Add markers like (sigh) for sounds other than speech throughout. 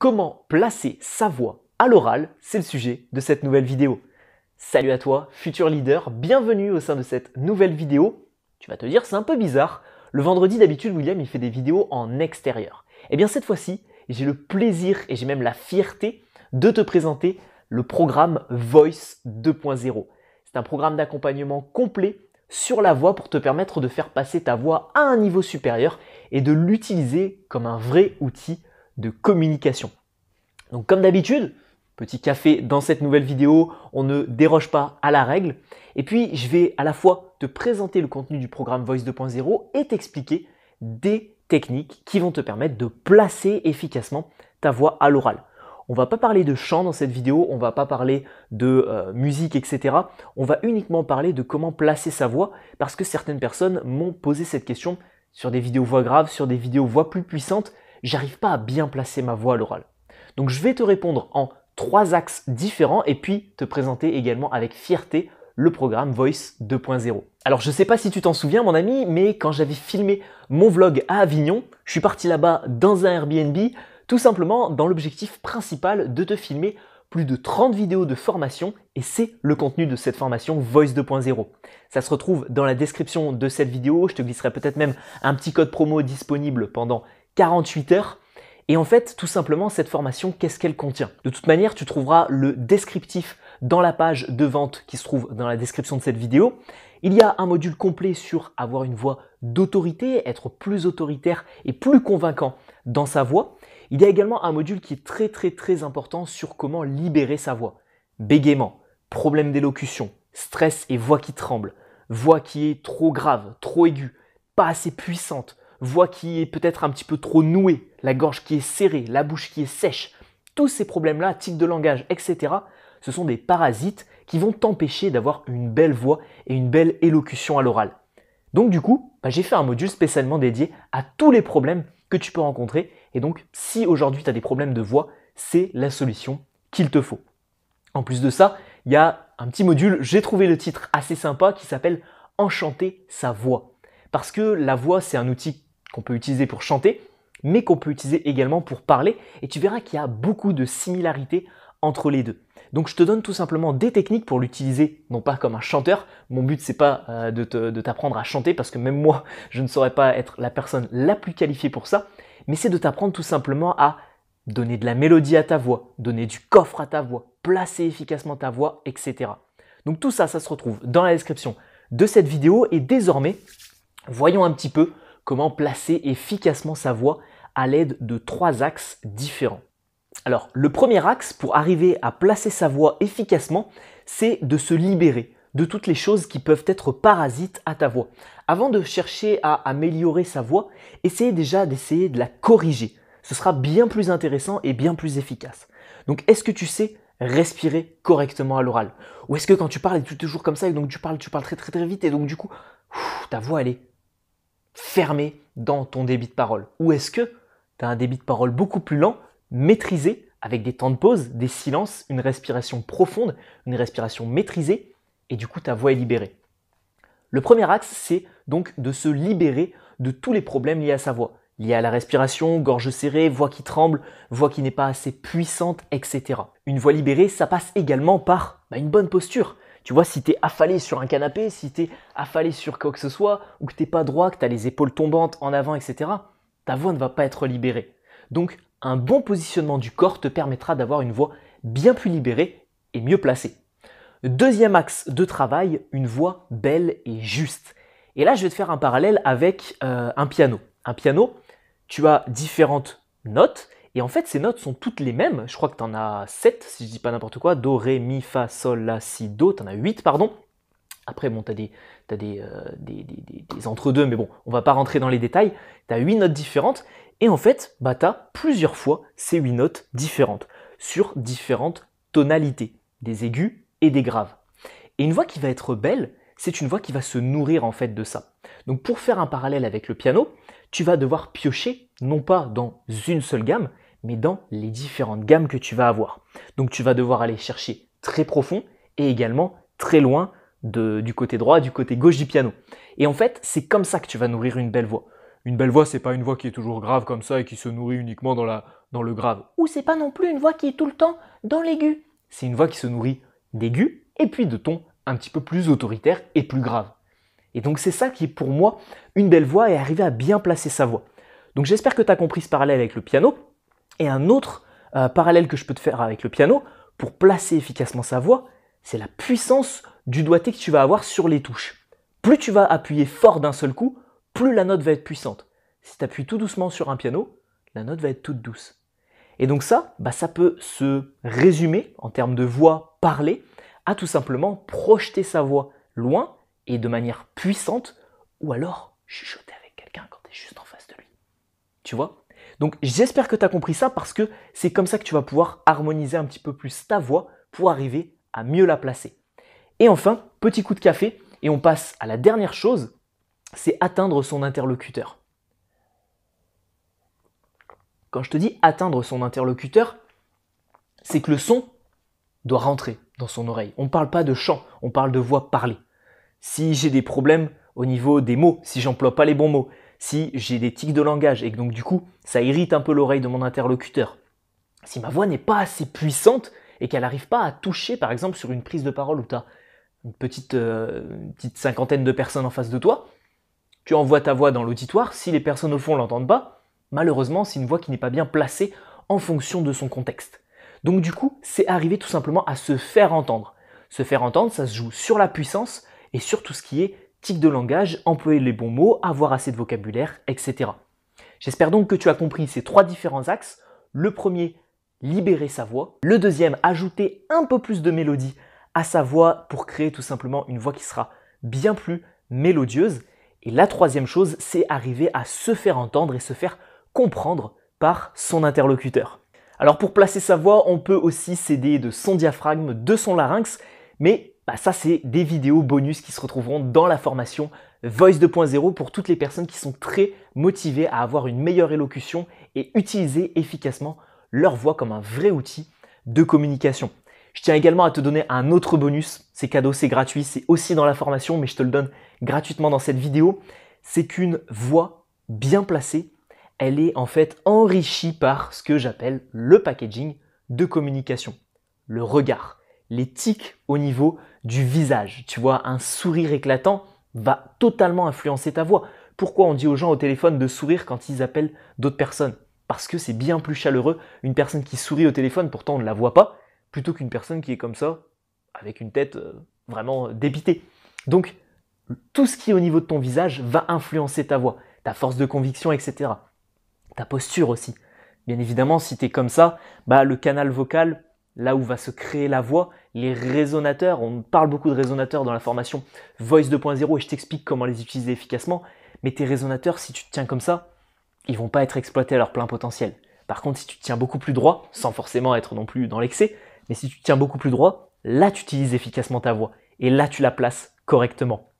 Comment placer sa voix à l'oral C'est le sujet de cette nouvelle vidéo. Salut à toi, futur leader, bienvenue au sein de cette nouvelle vidéo. Tu vas te dire, c'est un peu bizarre. Le vendredi d'habitude, William, il fait des vidéos en extérieur. Eh bien cette fois-ci, j'ai le plaisir et j'ai même la fierté de te présenter le programme Voice 2.0. C'est un programme d'accompagnement complet sur la voix pour te permettre de faire passer ta voix à un niveau supérieur et de l'utiliser comme un vrai outil de communication. Donc comme d'habitude, petit café dans cette nouvelle vidéo, on ne déroge pas à la règle. Et puis je vais à la fois te présenter le contenu du programme Voice 2.0 et t'expliquer des techniques qui vont te permettre de placer efficacement ta voix à l'oral. On va pas parler de chant dans cette vidéo, on va pas parler de euh, musique, etc. On va uniquement parler de comment placer sa voix parce que certaines personnes m'ont posé cette question sur des vidéos voix graves, sur des vidéos voix plus puissantes j'arrive pas à bien placer ma voix à l'oral. Donc je vais te répondre en trois axes différents et puis te présenter également avec fierté le programme Voice 2.0. Alors je sais pas si tu t'en souviens mon ami, mais quand j'avais filmé mon vlog à Avignon, je suis parti là-bas dans un Airbnb, tout simplement dans l'objectif principal de te filmer plus de 30 vidéos de formation et c'est le contenu de cette formation Voice 2.0. Ça se retrouve dans la description de cette vidéo, je te glisserai peut-être même un petit code promo disponible pendant 48 heures. Et en fait, tout simplement, cette formation, qu'est-ce qu'elle contient De toute manière, tu trouveras le descriptif dans la page de vente qui se trouve dans la description de cette vidéo. Il y a un module complet sur avoir une voix d'autorité, être plus autoritaire et plus convaincant dans sa voix. Il y a également un module qui est très très très important sur comment libérer sa voix. Bégaiement, problème d'élocution, stress et voix qui tremble, voix qui est trop grave, trop aiguë, pas assez puissante, voix qui est peut-être un petit peu trop nouée, la gorge qui est serrée, la bouche qui est sèche, tous ces problèmes-là, tics de langage, etc., ce sont des parasites qui vont t'empêcher d'avoir une belle voix et une belle élocution à l'oral. Donc du coup, bah, j'ai fait un module spécialement dédié à tous les problèmes que tu peux rencontrer. Et donc, si aujourd'hui tu as des problèmes de voix, c'est la solution qu'il te faut. En plus de ça, il y a un petit module, j'ai trouvé le titre assez sympa, qui s'appelle Enchanter sa voix. Parce que la voix, c'est un outil qu'on peut utiliser pour chanter, mais qu'on peut utiliser également pour parler, et tu verras qu'il y a beaucoup de similarités entre les deux. Donc je te donne tout simplement des techniques pour l'utiliser, non pas comme un chanteur, mon but c'est pas euh, de t'apprendre à chanter, parce que même moi (laughs) je ne saurais pas être la personne la plus qualifiée pour ça, mais c'est de t'apprendre tout simplement à donner de la mélodie à ta voix, donner du coffre à ta voix, placer efficacement ta voix, etc. Donc tout ça, ça se retrouve dans la description de cette vidéo, et désormais, voyons un petit peu comment placer efficacement sa voix à l'aide de trois axes différents. Alors, le premier axe pour arriver à placer sa voix efficacement, c'est de se libérer de toutes les choses qui peuvent être parasites à ta voix. Avant de chercher à améliorer sa voix, essayez déjà d'essayer de la corriger. Ce sera bien plus intéressant et bien plus efficace. Donc, est-ce que tu sais respirer correctement à l'oral Ou est-ce que quand tu parles, tu es toujours comme ça et donc tu parles, tu parles très très très vite et donc du coup, ta voix elle est fermé dans ton débit de parole Ou est-ce que tu as un débit de parole beaucoup plus lent, maîtrisé, avec des temps de pause, des silences, une respiration profonde, une respiration maîtrisée, et du coup ta voix est libérée Le premier axe, c'est donc de se libérer de tous les problèmes liés à sa voix, liés à la respiration, gorge serrée, voix qui tremble, voix qui n'est pas assez puissante, etc. Une voix libérée, ça passe également par bah, une bonne posture, tu vois, si t'es affalé sur un canapé, si t'es affalé sur quoi que ce soit, ou que t'es pas droit, que t'as les épaules tombantes en avant, etc., ta voix ne va pas être libérée. Donc, un bon positionnement du corps te permettra d'avoir une voix bien plus libérée et mieux placée. Deuxième axe de travail, une voix belle et juste. Et là, je vais te faire un parallèle avec euh, un piano. Un piano, tu as différentes notes et en fait, ces notes sont toutes les mêmes. Je crois que tu en as 7, si je dis pas n'importe quoi. Do, Ré, Mi, Fa, Sol, La, Si, Do. Tu en as 8, pardon. Après, bon, tu as, euh, des, des, des, des entre-deux, mais bon, on va pas rentrer dans les détails. Tu as 8 notes différentes. Et en fait, bah, tu as plusieurs fois ces 8 notes différentes, sur différentes tonalités, des aigus et des graves. Et une voix qui va être belle, c'est une voix qui va se nourrir en fait de ça. Donc pour faire un parallèle avec le piano, tu vas devoir piocher non pas dans une seule gamme, mais dans les différentes gammes que tu vas avoir. Donc tu vas devoir aller chercher très profond et également très loin du côté droit, du côté gauche du piano. Et en fait, c'est comme ça que tu vas nourrir une belle voix. Une belle voix, ce n'est pas une voix qui est toujours grave comme ça et qui se nourrit uniquement dans, le grave. Ou ce n'est pas non plus une voix qui est tout le temps dans l'aigu. C'est une voix qui se nourrit d'aigu et puis de tons un petit peu plus autoritaires et plus grave. Et donc c'est ça qui est pour moi une belle voix et arriver à bien placer sa voix. Donc j'espère que tu as compris ce parallèle avec le piano et un autre euh, parallèle que je peux te faire avec le piano, pour placer efficacement sa voix, c'est la puissance du doigté que tu vas avoir sur les touches. Plus tu vas appuyer fort d'un seul coup, plus la note va être puissante. Si tu appuies tout doucement sur un piano, la note va être toute douce. Et donc ça, bah ça peut se résumer en termes de voix parlée à tout simplement projeter sa voix loin et de manière puissante, ou alors chuchoter avec quelqu'un quand tu es juste en face de lui. Tu vois donc j'espère que tu as compris ça parce que c'est comme ça que tu vas pouvoir harmoniser un petit peu plus ta voix pour arriver à mieux la placer. Et enfin, petit coup de café, et on passe à la dernière chose, c'est atteindre son interlocuteur. Quand je te dis atteindre son interlocuteur, c'est que le son doit rentrer dans son oreille. On ne parle pas de chant, on parle de voix parlée. Si j'ai des problèmes au niveau des mots, si j'emploie pas les bons mots, si j'ai des tics de langage et que donc du coup ça irrite un peu l'oreille de mon interlocuteur, si ma voix n'est pas assez puissante et qu'elle n'arrive pas à toucher par exemple sur une prise de parole où tu as euh, une petite, cinquantaine de personnes en face de toi, tu envoies ta voix dans l'auditoire, si les personnes au fond l'entendent pas, malheureusement c'est une voix qui n'est pas bien placée en fonction de son contexte. Donc du coup c'est arriver tout simplement à se faire entendre. Se faire entendre, ça se joue sur la puissance et sur tout ce qui est Tic de langage, employer les bons mots, avoir assez de vocabulaire, etc. J'espère donc que tu as compris ces trois différents axes. Le premier, libérer sa voix. Le deuxième, ajouter un peu plus de mélodie à sa voix pour créer tout simplement une voix qui sera bien plus mélodieuse. Et la troisième chose, c'est arriver à se faire entendre et se faire comprendre par son interlocuteur. Alors pour placer sa voix, on peut aussi s'aider de son diaphragme, de son larynx, mais bah, ça c'est des vidéos bonus qui se retrouveront dans la formation Voice 2.0 pour toutes les personnes qui sont très motivées à avoir une meilleure élocution et utiliser efficacement leur voix comme un vrai outil de communication. Je tiens également à te donner un autre bonus, c'est cadeau, c'est gratuit, c'est aussi dans la formation, mais je te le donne gratuitement dans cette vidéo, c'est qu'une voix bien placée, elle est en fait enrichie par ce que j'appelle le packaging de communication, le regard les tics au niveau du visage. Tu vois, un sourire éclatant va totalement influencer ta voix. Pourquoi on dit aux gens au téléphone de sourire quand ils appellent d'autres personnes Parce que c'est bien plus chaleureux une personne qui sourit au téléphone, pourtant on ne la voit pas, plutôt qu'une personne qui est comme ça, avec une tête euh, vraiment dépitée. Donc, tout ce qui est au niveau de ton visage va influencer ta voix, ta force de conviction, etc. Ta posture aussi. Bien évidemment, si tu es comme ça, bah, le canal vocal là où va se créer la voix, les résonateurs, on parle beaucoup de résonateurs dans la formation Voice 2.0 et je t'explique comment les utiliser efficacement, mais tes résonateurs, si tu te tiens comme ça, ils vont pas être exploités à leur plein potentiel. Par contre, si tu te tiens beaucoup plus droit, sans forcément être non plus dans l'excès, mais si tu te tiens beaucoup plus droit, là tu utilises efficacement ta voix et là tu la places correctement.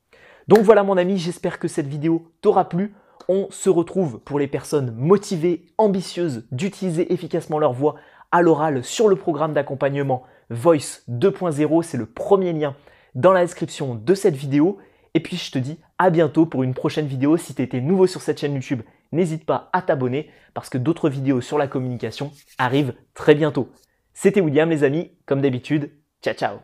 Donc voilà mon ami, j'espère que cette vidéo t'aura plu. On se retrouve pour les personnes motivées, ambitieuses d'utiliser efficacement leur voix à l'oral sur le programme d'accompagnement Voice 2.0. C'est le premier lien dans la description de cette vidéo. Et puis je te dis à bientôt pour une prochaine vidéo. Si tu étais nouveau sur cette chaîne YouTube, n'hésite pas à t'abonner parce que d'autres vidéos sur la communication arrivent très bientôt. C'était William les amis, comme d'habitude, ciao ciao